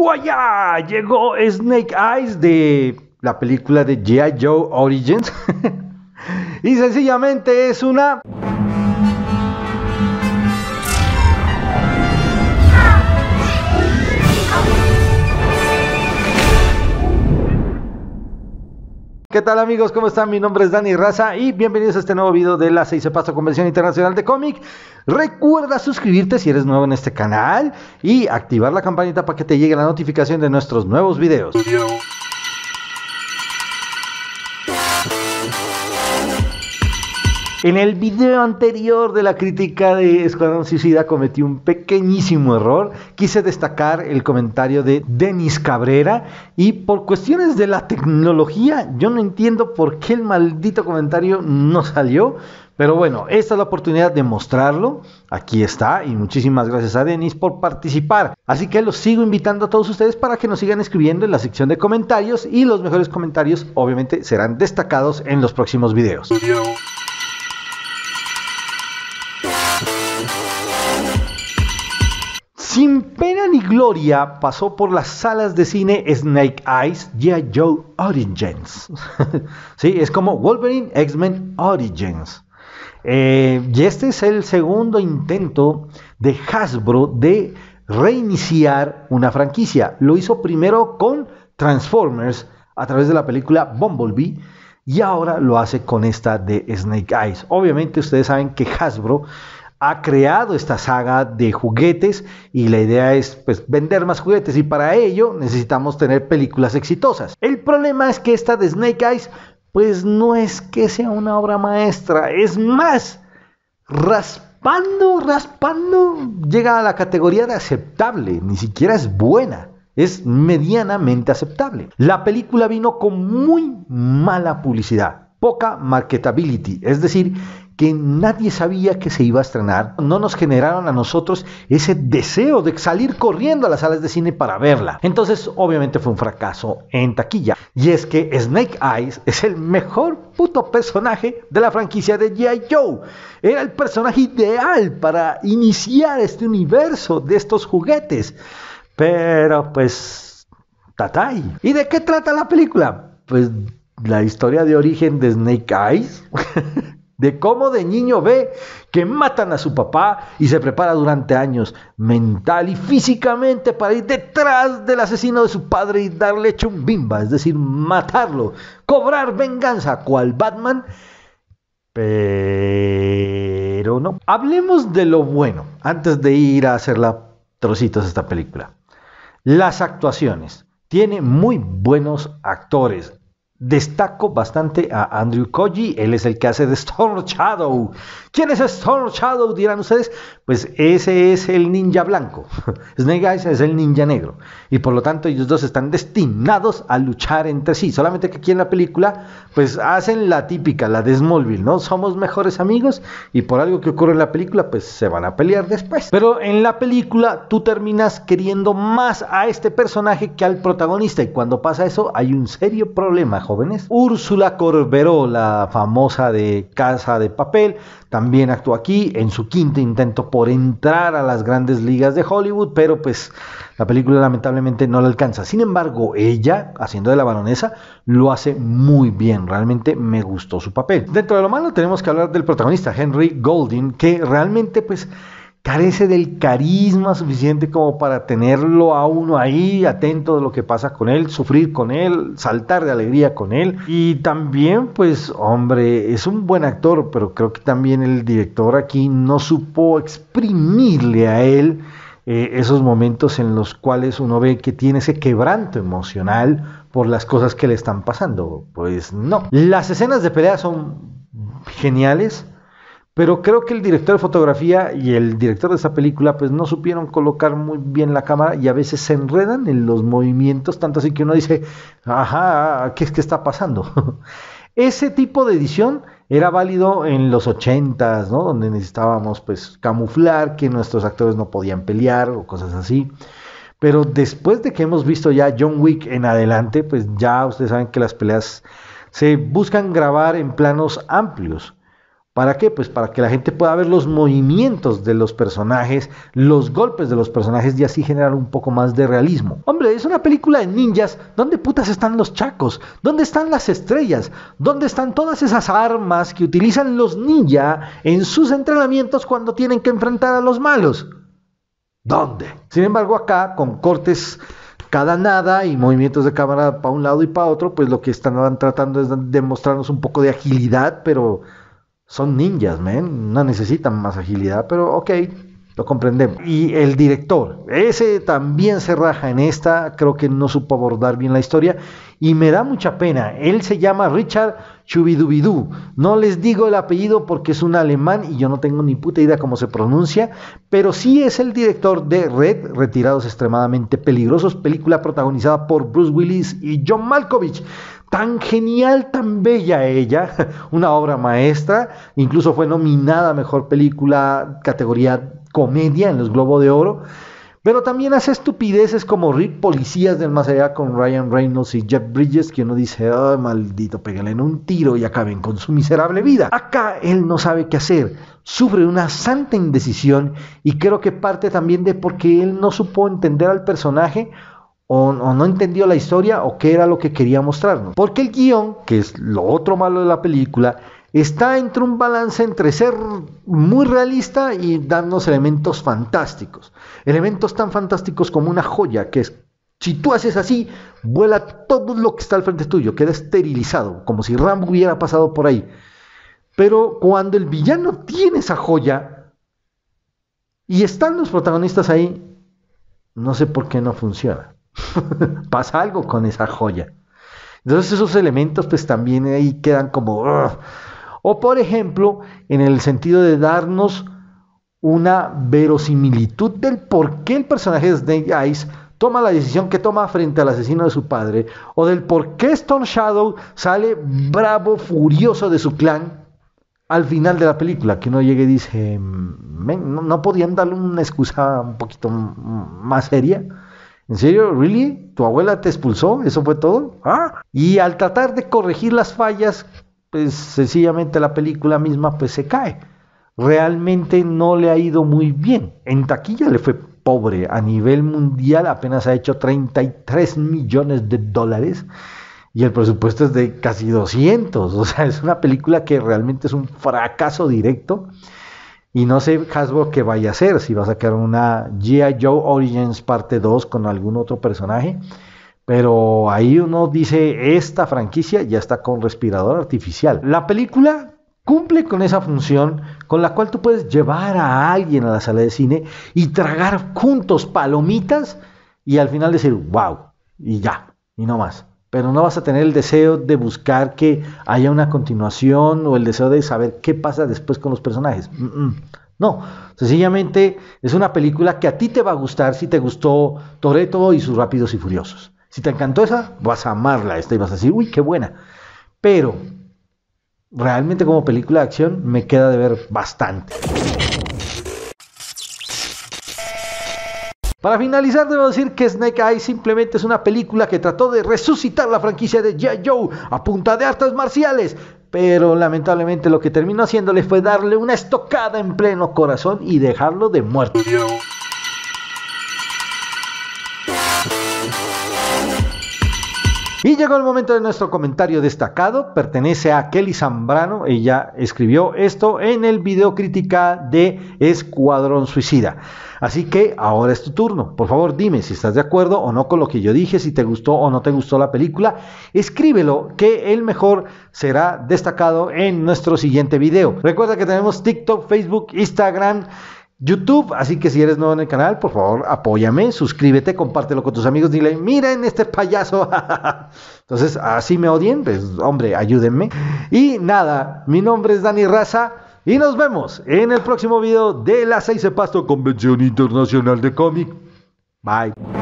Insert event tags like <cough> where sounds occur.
¡Huaya! Llegó Snake Eyes de la película de G.I. Joe Origins. <laughs> y sencillamente es una... ¿Qué tal amigos? ¿Cómo están? Mi nombre es Dani Raza y bienvenidos a este nuevo video de la 6 Paso Convención Internacional de Cómic. Recuerda suscribirte si eres nuevo en este canal y activar la campanita para que te llegue la notificación de nuestros nuevos videos. En el video anterior de la crítica de Escuadrón Suicida cometí un pequeñísimo error. Quise destacar el comentario de Denis Cabrera y por cuestiones de la tecnología yo no entiendo por qué el maldito comentario no salió. Pero bueno, esta es la oportunidad de mostrarlo. Aquí está. Y muchísimas gracias a Denis por participar. Así que los sigo invitando a todos ustedes para que nos sigan escribiendo en la sección de comentarios. Y los mejores comentarios obviamente serán destacados en los próximos videos. Sin pena ni gloria pasó por las salas de cine Snake Eyes G.I. Joe Origins. <laughs> sí, es como Wolverine X-Men Origins. Eh, y este es el segundo intento de Hasbro de reiniciar una franquicia. Lo hizo primero con Transformers a través de la película Bumblebee y ahora lo hace con esta de Snake Eyes. Obviamente ustedes saben que Hasbro ha creado esta saga de juguetes y la idea es pues, vender más juguetes y para ello necesitamos tener películas exitosas. El problema es que esta de Snake Eyes pues no es que sea una obra maestra, es más, raspando, raspando, llega a la categoría de aceptable, ni siquiera es buena. Es medianamente aceptable. La película vino con muy mala publicidad poca marketability, es decir, que nadie sabía que se iba a estrenar, no nos generaron a nosotros ese deseo de salir corriendo a las salas de cine para verla. Entonces, obviamente fue un fracaso en taquilla. Y es que Snake Eyes es el mejor puto personaje de la franquicia de G.I. Joe. Era el personaje ideal para iniciar este universo de estos juguetes. Pero pues... Tatay. ¿Y de qué trata la película? Pues la historia de origen de Snake Eyes, <laughs> de cómo de niño ve que matan a su papá y se prepara durante años mental y físicamente para ir detrás del asesino de su padre y darle chumbimba, es decir, matarlo, cobrar venganza, cual Batman. Pero no. Hablemos de lo bueno antes de ir a hacer la trocitos esta película. Las actuaciones. Tiene muy buenos actores. Destaco bastante a Andrew Koji, él es el que hace de Storm Shadow. ¿Quién es Storm Shadow? Dirán ustedes. Pues ese es el ninja blanco. <laughs> Snake Eyes es el ninja negro. Y por lo tanto ellos dos están destinados a luchar entre sí. Solamente que aquí en la película pues hacen la típica, la de Smallville, ¿no? Somos mejores amigos y por algo que ocurre en la película pues se van a pelear después. Pero en la película tú terminas queriendo más a este personaje que al protagonista y cuando pasa eso hay un serio problema Úrsula Corberó, la famosa de Casa de Papel, también actuó aquí en su quinto intento por entrar a las grandes ligas de Hollywood, pero pues la película lamentablemente no la alcanza. Sin embargo, ella, haciendo de la baronesa, lo hace muy bien. Realmente me gustó su papel. Dentro de lo malo tenemos que hablar del protagonista, Henry Golding, que realmente pues carece del carisma suficiente como para tenerlo a uno ahí, atento de lo que pasa con él, sufrir con él, saltar de alegría con él. Y también, pues, hombre, es un buen actor, pero creo que también el director aquí no supo exprimirle a él eh, esos momentos en los cuales uno ve que tiene ese quebranto emocional por las cosas que le están pasando. Pues no. Las escenas de pelea son geniales pero creo que el director de fotografía y el director de esa película pues no supieron colocar muy bien la cámara y a veces se enredan en los movimientos, tanto así que uno dice, ajá, ¿qué es que está pasando? <laughs> Ese tipo de edición era válido en los 80s, ¿no? Donde necesitábamos pues camuflar que nuestros actores no podían pelear o cosas así. Pero después de que hemos visto ya John Wick en adelante, pues ya ustedes saben que las peleas se buscan grabar en planos amplios. ¿Para qué? Pues para que la gente pueda ver los movimientos de los personajes, los golpes de los personajes y así generar un poco más de realismo. Hombre, es una película de ninjas. ¿Dónde putas están los chacos? ¿Dónde están las estrellas? ¿Dónde están todas esas armas que utilizan los ninja en sus entrenamientos cuando tienen que enfrentar a los malos? ¿Dónde? Sin embargo, acá con cortes cada nada y movimientos de cámara para un lado y para otro, pues lo que están tratando es demostrarnos mostrarnos un poco de agilidad, pero son ninjas, men, no necesitan más agilidad, pero ok, lo comprendemos. Y el director, ese también se raja en esta, creo que no supo abordar bien la historia y me da mucha pena. Él se llama Richard Chubidubidú. No les digo el apellido porque es un alemán y yo no tengo ni puta idea cómo se pronuncia, pero sí es el director de Red, Retirados Extremadamente Peligrosos, película protagonizada por Bruce Willis y John Malkovich tan genial, tan bella ella, <laughs> una obra maestra, incluso fue nominada a Mejor Película categoría comedia en los Globo de Oro, pero también hace estupideces como Rick Policías del Más Allá con Ryan Reynolds y Jeff Bridges, que uno dice, ah, maldito, pégale en un tiro y acaben con su miserable vida. Acá él no sabe qué hacer, sufre una santa indecisión y creo que parte también de porque él no supo entender al personaje o, no entendió la historia o qué era lo que quería mostrarnos. Porque el guión, que es lo otro malo de la película, está entre un balance entre ser muy realista y darnos elementos fantásticos. Elementos tan fantásticos como una joya, que es, si tú haces así, vuela todo lo que está al frente tuyo, queda esterilizado, como si Rambo hubiera pasado por ahí. Pero cuando el villano tiene esa joya y están los protagonistas ahí, no sé por qué no funciona. <laughs> Pasa algo con esa joya. Entonces esos elementos pues también ahí quedan como... O por ejemplo, en el sentido de darnos una verosimilitud del por qué el personaje de Snake Eyes toma la decisión que toma frente al asesino de su padre, o del por qué Stone Shadow sale bravo, furioso de su clan al final de la película, que uno llegue y dice, mm, ¿no podían darle una excusa un poquito más seria? ¿En serio? ¿Really? ¿Tu abuela te expulsó? ¿Eso fue todo? Ah, y al tratar de corregir las fallas, pues sencillamente la película misma pues se cae. Realmente no le ha ido muy bien. En taquilla le fue pobre. A nivel mundial apenas ha hecho 33 millones de dólares y el presupuesto es de casi 200. O sea, es una película que realmente es un fracaso directo. Y no sé Hasbro qué vaya a hacer, si va a sacar una GI Joe Origins parte 2 con algún otro personaje. Pero ahí uno dice, esta franquicia ya está con respirador artificial. La película cumple con esa función con la cual tú puedes llevar a alguien a la sala de cine y tragar juntos palomitas y al final decir, wow, y ya, y no más pero no vas a tener el deseo de buscar que haya una continuación o el deseo de saber qué pasa después con los personajes. No, sencillamente es una película que a ti te va a gustar si te gustó Toreto y sus Rápidos y Furiosos. Si te encantó esa, vas a amarla esta y vas a decir, uy, qué buena. Pero realmente como película de acción me queda de ver bastante. Para finalizar, debo decir que Snake Eye simplemente es una película que trató de resucitar la franquicia de G.I. Joe a punta de artes marciales, pero lamentablemente lo que terminó haciéndole fue darle una estocada en pleno corazón y dejarlo de muerto. Y llegó el momento de nuestro comentario destacado, pertenece a Kelly Zambrano, ella escribió esto en el video crítica de Escuadrón Suicida. Así que ahora es tu turno, por favor dime si estás de acuerdo o no con lo que yo dije, si te gustó o no te gustó la película, escríbelo que el mejor será destacado en nuestro siguiente video. Recuerda que tenemos TikTok, Facebook, Instagram, YouTube. Así que si eres nuevo en el canal, por favor, apóyame, suscríbete, compártelo con tus amigos, dile, miren este payaso. <laughs> Entonces, así me odien, pues hombre, ayúdenme. Y nada, mi nombre es Dani Raza. Y nos vemos en el próximo video de la 6 de Pasto Convención Internacional de Cómic. Bye.